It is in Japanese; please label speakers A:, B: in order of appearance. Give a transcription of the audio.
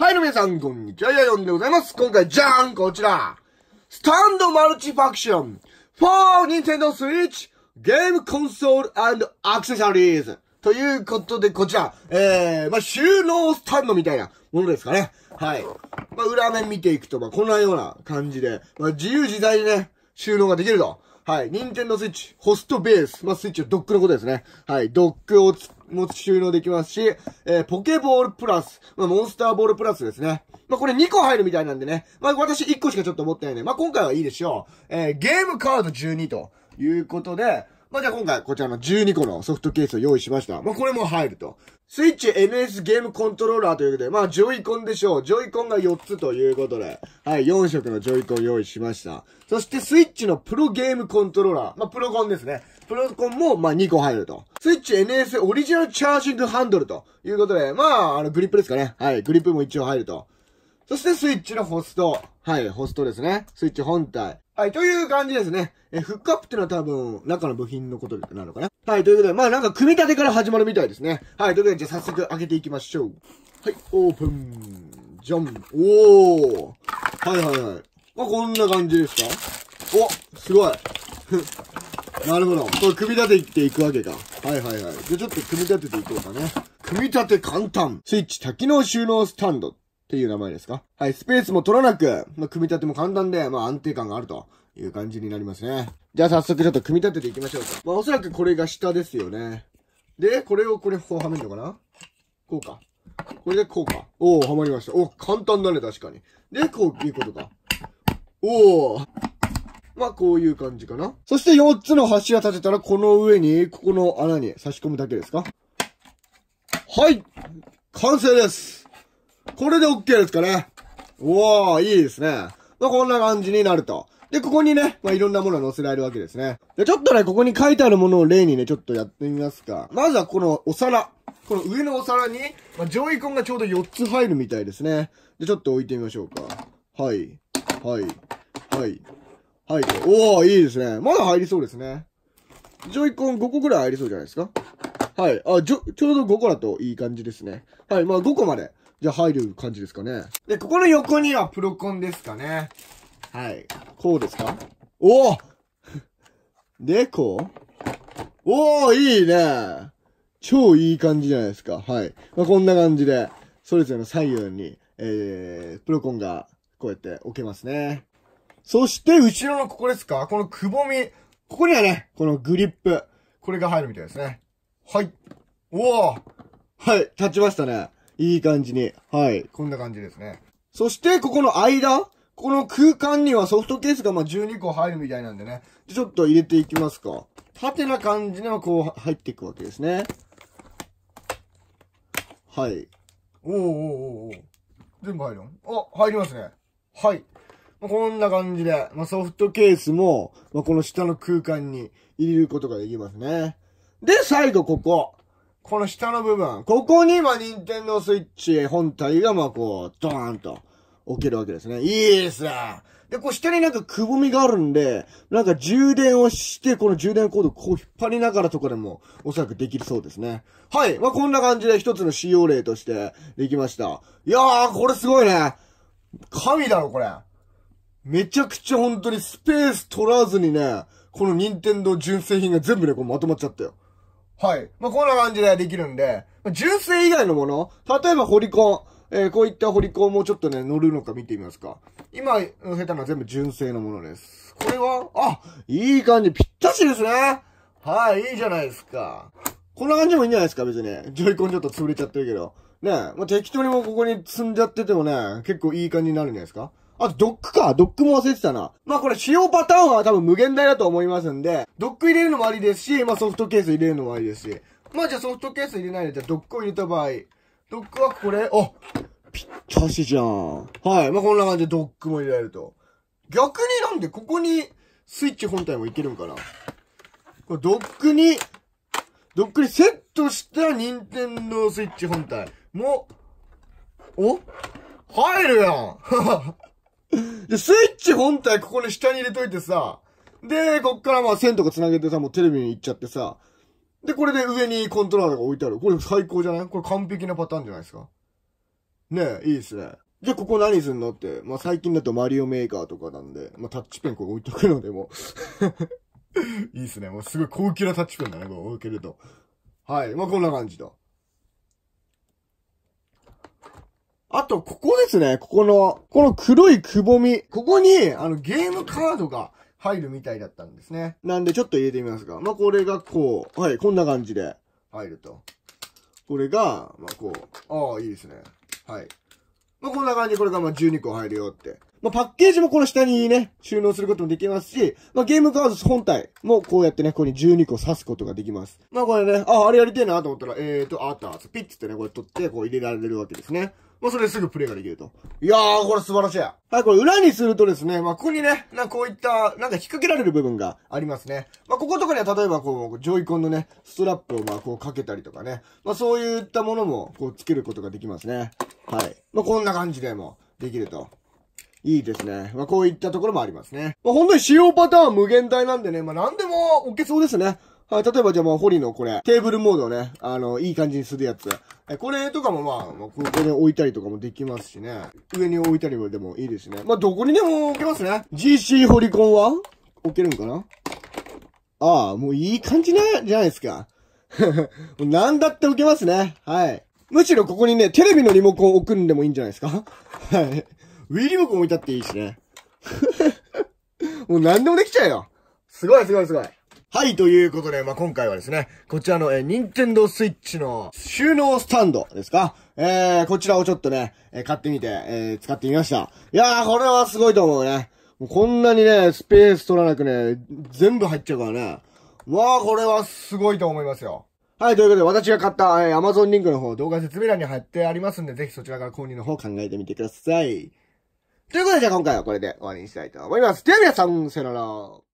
A: はい、皆さん、こんにちは。やよんでございます。今回、じゃーんこちらスタンドマルチファクション for Nintendo Switch ゲームコンソールアクセサリーズということで、こちら、えー、まあ、収納スタンドみたいなものですかね。はい。まあ、裏面見ていくと、まあ、こんなような感じで、まあ、自由自在にね、収納ができると。はい。Nintendo Switch、ホストベース。まあ、スイッチはドックのことですね。はい。ドックをつもち収納できますし、えー、ポケボールプラス、まあ、モンスターボールプラスですね。まあ、これ2個入るみたいなんでね。まあ、私1個しかちょっと持ってないんで、まあ、今回はいいでしょう。えー、ゲームカード12ということで、まあ、じゃあ今回こちらの12個のソフトケースを用意しました。まあ、これも入ると。スイッチ NS ゲームコントローラーということで、まあ、ジョイコンでしょう。ジョイコンが4つということで、はい、4色のジョイコン用意しました。そしてスイッチのプロゲームコントローラー。まあ、プロコンですね。プロコンも、まあ、2個入ると。スイッチ NS オリジナルチャージングハンドルということで、まあ、あの、グリップですかね。はい、グリップも一応入ると。そしてスイッチのホスト。はい、ホストですね。スイッチ本体。はい、という感じですね。え、フックアップってのは多分、中の部品のことなのかな。はい、ということで、まあなんか組み立てから始まるみたいですね。はい、ということで、じゃあ早速開けていきましょう。はい、オープン。じゃん。おー。はいはいはい。まあこんな感じですかお、すごい。なるほど。これ組み立てていくわけか。はいはいはい。じゃあちょっと組み立てていこうかね。組み立て簡単。スイッチ多機能収納スタンド。っていう名前ですか。はい、スペースも取らなく、まあ、組み立ても簡単で、まあ、安定感があるという感じになりますね。じゃあ早速ちょっと組み立てていきましょうか。まあ、おそらくこれが下ですよね。で、これをこれこうはめるのかなこうか。これでこうか。おお、はまりました。お簡単だね、確かに。で、こういうことか。おお。まあ、こういう感じかな。そして4つの橋が立てたら、この上に、ここの穴に差し込むだけですかはい完成ですこれで OK ですかね。おおいいですね。まあ、こんな感じになると。で、ここにね、まあ、いろんなものが載せられるわけですね。で、ちょっとね、ここに書いてあるものを例にね、ちょっとやってみますか。まずはこのお皿。この上のお皿に、まあ、ジョイコンがちょうど4つ入るみたいですね。で、ちょっと置いてみましょうか。はい。はい。はい。はい。おおいいですね。まだ入りそうですね。ジョイコン5個くらい入りそうじゃないですか。はい。あ、ちょ、ちょうど5個だといい感じですね。はい。まあ5個までじゃあ入る感じですかね。で、ここの横にはプロコンですかね。はい。こうですかおおで、こうおおいいね超いい感じじゃないですか。はい。まあ、こんな感じで、それぞれの左右に、えー、プロコンがこうやって置けますね。そして、後ろのここですかこのくぼみ。ここにはね、このグリップ。これが入るみたいですね。はい。おおはい、立ちましたね。いい感じに。はい。こんな感じですね。そして、ここの間この空間にはソフトケースがま12個入るみたいなんでね。ちょっと入れていきますか。縦な感じのこう入っていくわけですね。はい。おーおーおおお全部入るんあ、入りますね。はい。まあ、こんな感じで、まあ、ソフトケースも、まあ、この下の空間に入れることができますね。で、最後ここ。この下の部分、ここに、まテ任天堂スイッチ本体が、まこう、ドーンと置けるわけですね。いいですね。で、こう下になんかくぼみがあるんで、なんか充電をして、この充電コードをこう引っ張りながらとかでも、おそらくできるそうですね。はい。まあ、こんな感じで一つの使用例としてできました。いやー、これすごいね。神だろ、これ。めちゃくちゃ本当にスペース取らずにね、この任天堂純正品が全部ね、こうまとまっちゃったよ。はい。まあ、こんな感じでできるんで、純正以外のもの、例えばホリコン、えー、こういったホリコンもちょっとね、乗るのか見てみますか。今、下手な全部純正のものです。これは、あ、いい感じ、ぴったしですね。はい、いいじゃないですか。こんな感じもいいんじゃないですか、別に。ジョイコンちょっと潰れちゃってるけど。ねまあ、適当にもうここに積んじゃっててもね、結構いい感じになるんじゃないですか。あと、ドックか。ドックも忘れてたな。まあこれ、使用パターンは多分無限大だと思いますんで、ドック入れるのもありですし、まあソフトケース入れるのもありですし。まあじゃあソフトケース入れないで、じゃあドックを入れた場合、ドックはこれ、あ、ぴったしじゃん。はい。まあこんな感じでドックも入れられると。逆になんで、ここにスイッチ本体もいけるんかな。これドックに、ドックにセットした任天堂スイッチ本体も、お入るやん で、スイッチ本体ここに下に入れといてさ、で、こっからまあ線とか繋げてさ、もうテレビに行っちゃってさ、で、これで上にコントローラーが置いてある。これ最高じゃないこれ完璧なパターンじゃないですか。ねえ、いいですね。じゃここ何すんのって。まあ最近だとマリオメーカーとかなんで、まあタッチペンここ置いとくのでも。いいっすね。もうすごい高級なタッチペンだね、これ置けると。はい。まあこんな感じと。あと、ここですね。ここの、この黒いくぼみ。ここに、あの、ゲームカードが入るみたいだったんですね。なんで、ちょっと入れてみますが。まあ、これがこう。はい、こんな感じで入ると。これが、まあ、こう。ああ、いいですね。はい。まあ、こんな感じでこれがまあ12個入るよって。まあ、パッケージもこの下にね、収納することもできますし、まあ、ゲームカード本体もこうやってね、ここに12個刺すことができます。まあ、これね、あ、あれやりてえなと思ったら、えーと、あった、ピッつってね、これ取って、こう入れられるわけですね。もうそれですぐプレイができると。いやー、これ素晴らしい。はい、これ裏にするとですね、まあ、ここにね、なこういった、なんか引っ掛けられる部分がありますね。まあ、こことかには例えばこう、ジョイコンのね、ストラップをまこうかけたりとかね。まあ、そういったものも、こう、つけることができますね。はい。まあ、こんな感じでも、できると。いいですね。まあ、こういったところもありますね。まあ、本当に使用パターン無限大なんでね、まあ、なんでも置けそうですね。はい、例えばじゃあまう、ホリのこれ、テーブルモードをね、あの、いい感じにするやつ。これとかもまあ、ここで置いたりとかもできますしね。上に置いたりもでもいいですね。まあ、どこにでも置けますね。GC ホリコンは置けるんかなああ、もういい感じね、じゃないですか。な んだって置けますね。はい。むしろここにね、テレビのリモコン置くんでもいいんじゃないですかはい。Wii リモコン置いたっていいしね。もう何でもできちゃうよ。すごいすごいすごい。はい、ということで、まあ、今回はですね、こちらの、えー、任天堂スイッチの収納スタンドですかえー、こちらをちょっとね、えー、買ってみて、えー、使ってみました。いやー、これはすごいと思うね。もうこんなにね、スペース取らなくね、全部入っちゃうからね。わあ、これはすごいと思いますよ。はい、ということで、私が買った、えー、Amazon リンクの方、動画説明欄に貼ってありますんで、ぜひそちらから購入の方考えてみてください。ということで、じゃあ今回はこれで終わりにしたいと思います。では皆さん、さよなら。